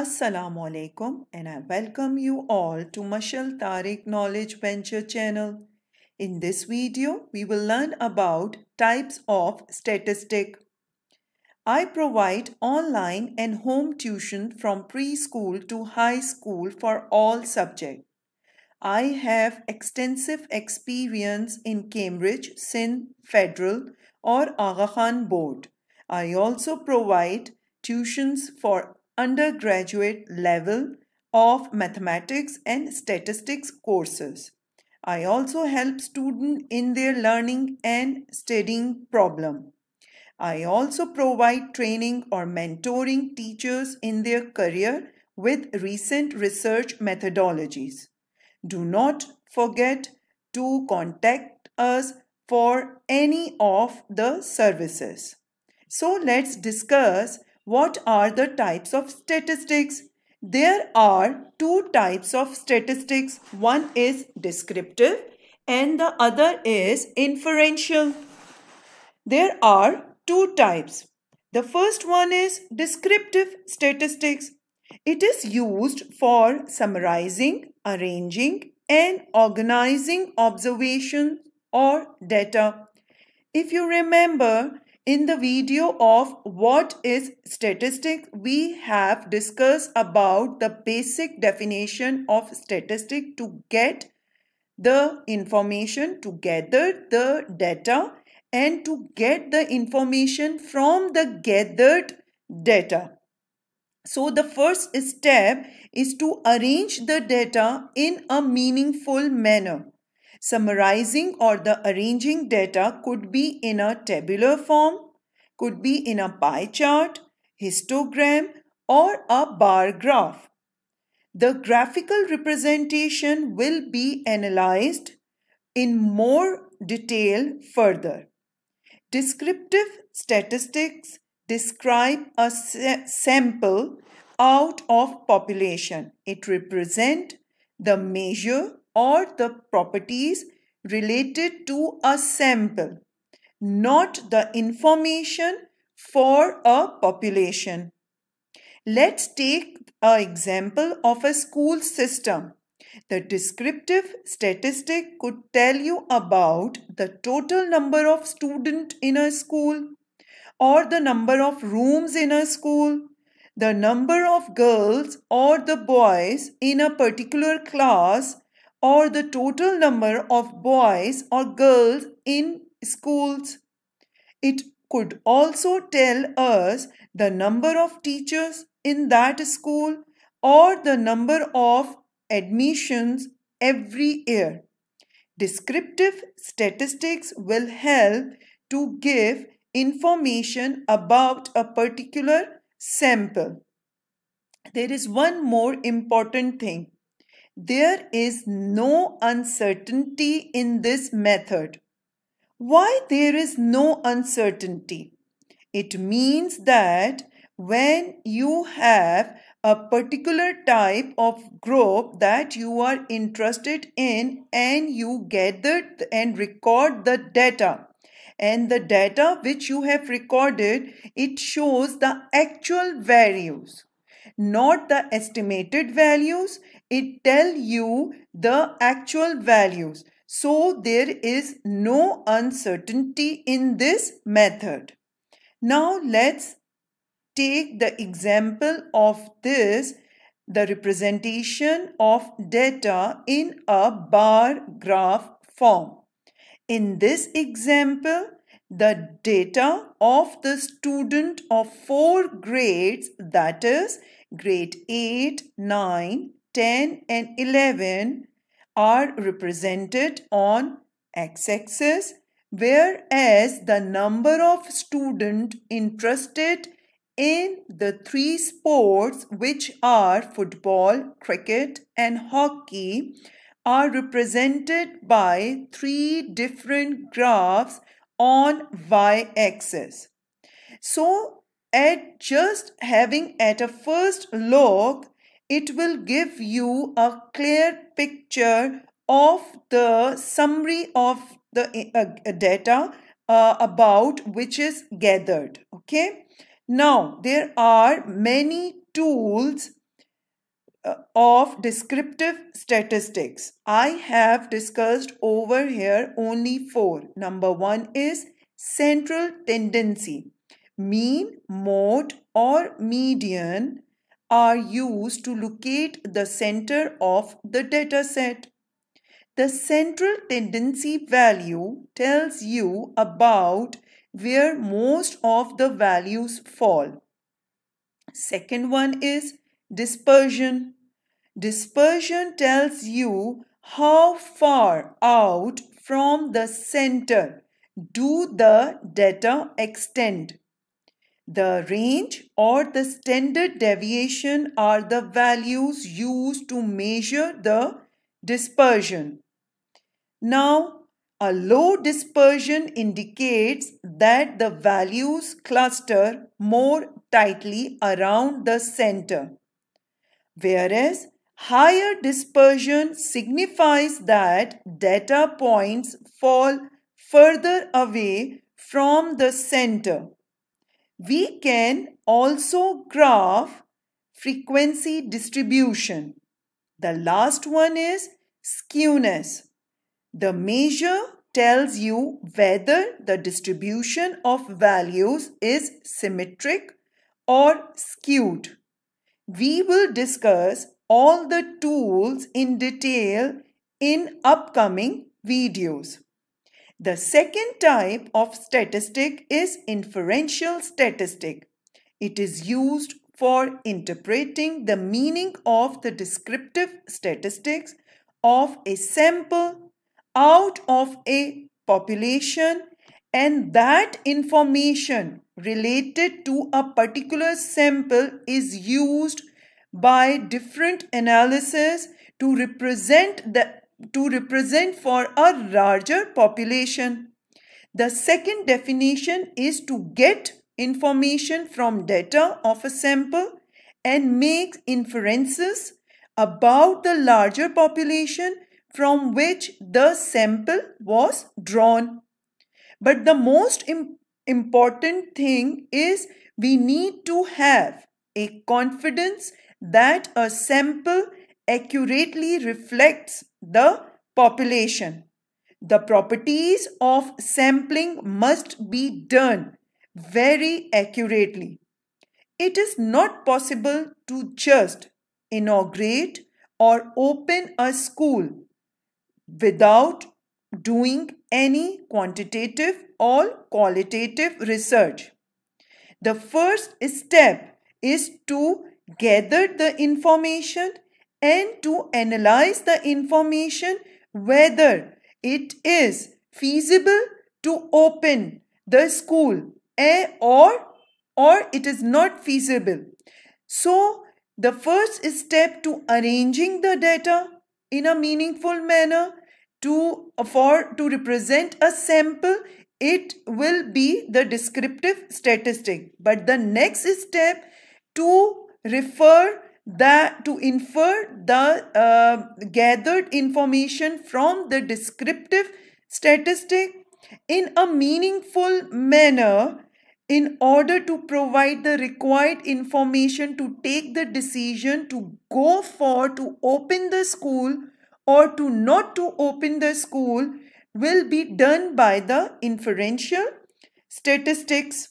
Assalamu alaikum and I welcome you all to Mashal Tariq Knowledge Venture channel. In this video, we will learn about types of statistic. I provide online and home tuition from preschool to high school for all subjects. I have extensive experience in Cambridge, Sin Federal or Aga Khan Board. I also provide tuitions for undergraduate level of mathematics and statistics courses. I also help students in their learning and studying problem. I also provide training or mentoring teachers in their career with recent research methodologies. Do not forget to contact us for any of the services. So let's discuss what are the types of statistics? There are two types of statistics. One is descriptive and the other is inferential. There are two types. The first one is descriptive statistics. It is used for summarizing, arranging and organizing observations or data. If you remember, in the video of what is statistics, we have discussed about the basic definition of statistic to get the information, to gather the data and to get the information from the gathered data. So the first step is to arrange the data in a meaningful manner. Summarizing or the arranging data could be in a tabular form, could be in a pie chart, histogram or a bar graph. The graphical representation will be analyzed in more detail further. Descriptive statistics describe a sample out of population. It represent the measure or the properties related to a sample, not the information for a population. Let's take an example of a school system. The descriptive statistic could tell you about the total number of students in a school or the number of rooms in a school, the number of girls or the boys in a particular class or the total number of boys or girls in schools. It could also tell us the number of teachers in that school or the number of admissions every year. Descriptive statistics will help to give information about a particular sample. There is one more important thing. There is no uncertainty in this method. Why there is no uncertainty? It means that when you have a particular type of group that you are interested in and you gather and record the data and the data which you have recorded it shows the actual values not the estimated values it tell you the actual values. So there is no uncertainty in this method. Now let's take the example of this, the representation of data in a bar graph form. In this example, the data of the student of four grades, that is grade 8, 9, 10 and 11 are represented on x-axis whereas the number of students interested in the three sports which are football, cricket and hockey are represented by three different graphs on y-axis. So at just having at a first look it will give you a clear picture of the summary of the uh, data uh, about which is gathered. Okay. Now, there are many tools uh, of descriptive statistics. I have discussed over here only four. Number one is central tendency, mean, mode or median are used to locate the center of the dataset. The central tendency value tells you about where most of the values fall. Second one is dispersion. Dispersion tells you how far out from the center do the data extend. The range or the standard deviation are the values used to measure the dispersion. Now, a low dispersion indicates that the values cluster more tightly around the center, whereas higher dispersion signifies that data points fall further away from the center. We can also graph frequency distribution. The last one is skewness. The measure tells you whether the distribution of values is symmetric or skewed. We will discuss all the tools in detail in upcoming videos. The second type of statistic is inferential statistic. It is used for interpreting the meaning of the descriptive statistics of a sample out of a population and that information related to a particular sample is used by different analysis to represent the to represent for a larger population. The second definition is to get information from data of a sample and make inferences about the larger population from which the sample was drawn. But the most important thing is we need to have a confidence that a sample accurately reflects the population. The properties of sampling must be done very accurately. It is not possible to just inaugurate or open a school without doing any quantitative or qualitative research. The first step is to gather the information and to analyze the information whether it is feasible to open the school eh, or or it is not feasible. So the first step to arranging the data in a meaningful manner to for to represent a sample it will be the descriptive statistic but the next step to refer that to infer the uh, gathered information from the descriptive statistic in a meaningful manner in order to provide the required information to take the decision to go for to open the school or to not to open the school will be done by the inferential statistics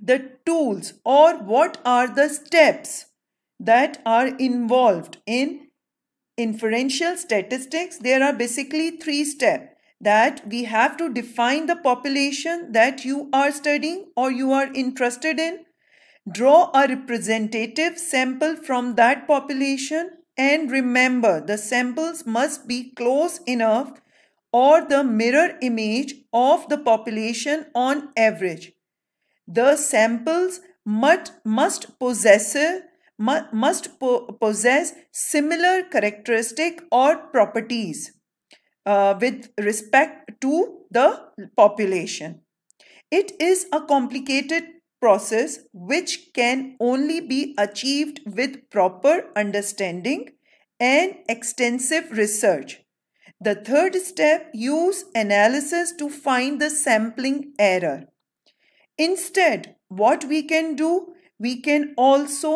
the tools or what are the steps that are involved in inferential statistics, there are basically three steps that we have to define the population that you are studying or you are interested in, draw a representative sample from that population and remember the samples must be close enough or the mirror image of the population on average. The samples must, must possess mu must po possess similar characteristic or properties uh, with respect to the population. It is a complicated process which can only be achieved with proper understanding and extensive research. The third step, use analysis to find the sampling error. Instead, what we can do, we can also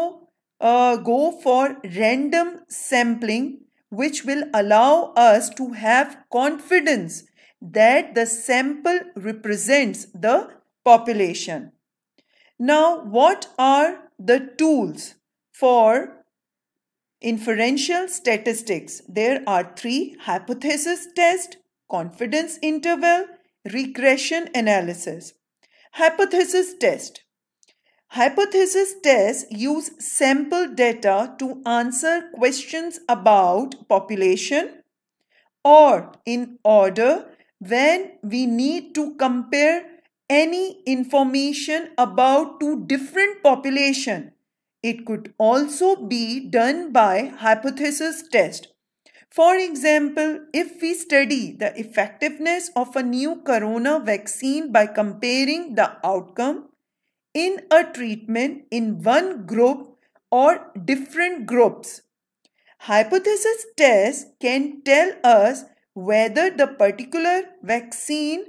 uh, go for random sampling which will allow us to have confidence that the sample represents the population. Now, what are the tools for inferential statistics? There are three hypothesis test, confidence interval, regression analysis. Hypothesis test. Hypothesis tests use sample data to answer questions about population or in order when we need to compare any information about two different population. It could also be done by hypothesis test. For example, if we study the effectiveness of a new corona vaccine by comparing the outcome in a treatment in one group or different groups. Hypothesis tests can tell us whether the particular vaccine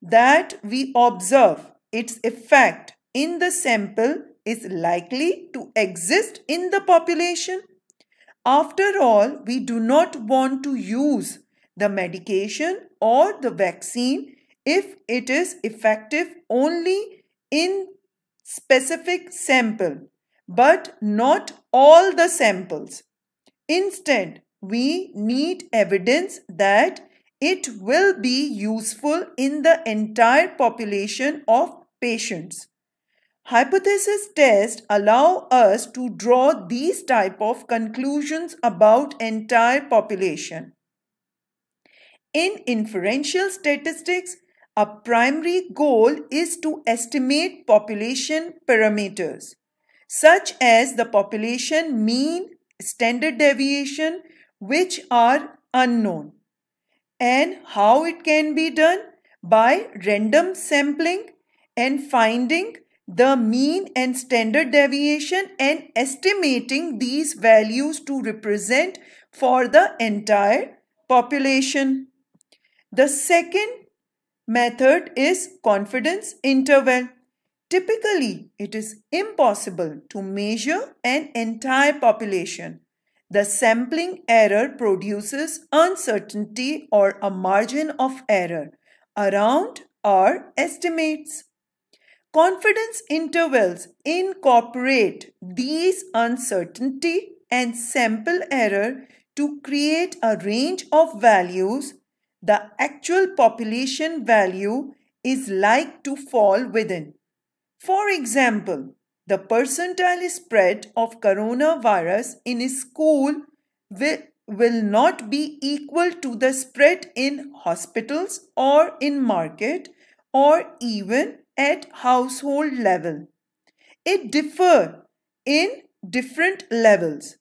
that we observe its effect in the sample is likely to exist in the population. After all, we do not want to use the medication or the vaccine if it is effective only in specific sample, but not all the samples. Instead, we need evidence that it will be useful in the entire population of patients. Hypothesis tests allow us to draw these type of conclusions about entire population. In inferential statistics, a primary goal is to estimate population parameters such as the population mean, standard deviation, which are unknown. And how it can be done? By random sampling and finding the mean and standard deviation and estimating these values to represent for the entire population. The second method is confidence interval. Typically, it is impossible to measure an entire population. The sampling error produces uncertainty or a margin of error around our estimates. Confidence intervals incorporate these uncertainty and sample error to create a range of values the actual population value is like to fall within. For example, the percentile spread of coronavirus in a school will, will not be equal to the spread in hospitals or in market or even at household level. It differ in different levels.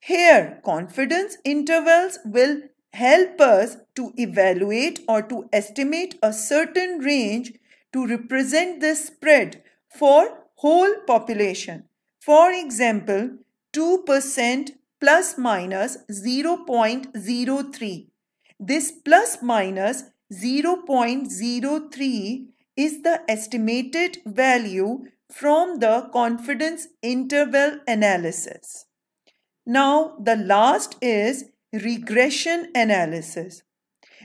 Here, confidence intervals will help us to evaluate or to estimate a certain range to represent the spread for whole population. For example, 2% plus minus 0.03. This plus minus 0.03 is the estimated value from the confidence interval analysis. Now, the last is Regression analysis.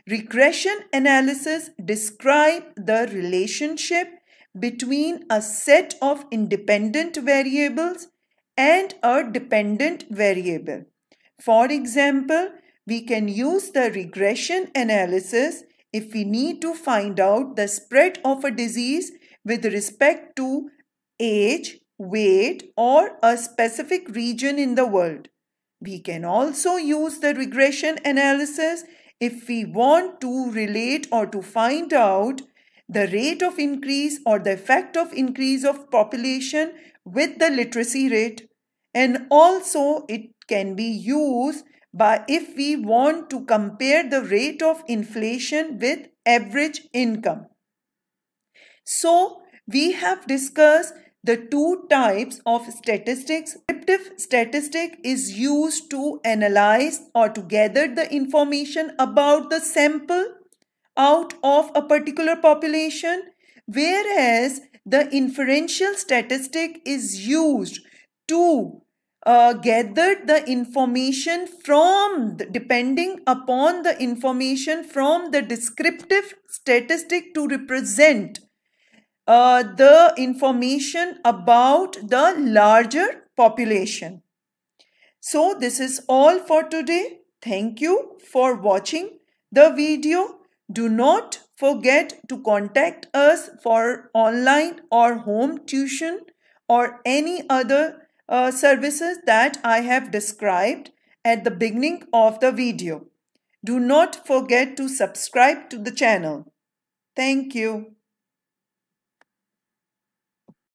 Regression analysis describe the relationship between a set of independent variables and a dependent variable. For example, we can use the regression analysis if we need to find out the spread of a disease with respect to age, weight or a specific region in the world. We can also use the regression analysis if we want to relate or to find out the rate of increase or the effect of increase of population with the literacy rate. And also it can be used by if we want to compare the rate of inflation with average income. So we have discussed the two types of statistics descriptive statistic is used to analyze or to gather the information about the sample out of a particular population, whereas the inferential statistic is used to uh, gather the information from the, depending upon the information from the descriptive statistic to represent uh, the information about the larger population. So this is all for today. Thank you for watching the video. Do not forget to contact us for online or home tuition or any other uh, services that I have described at the beginning of the video. Do not forget to subscribe to the channel. Thank you.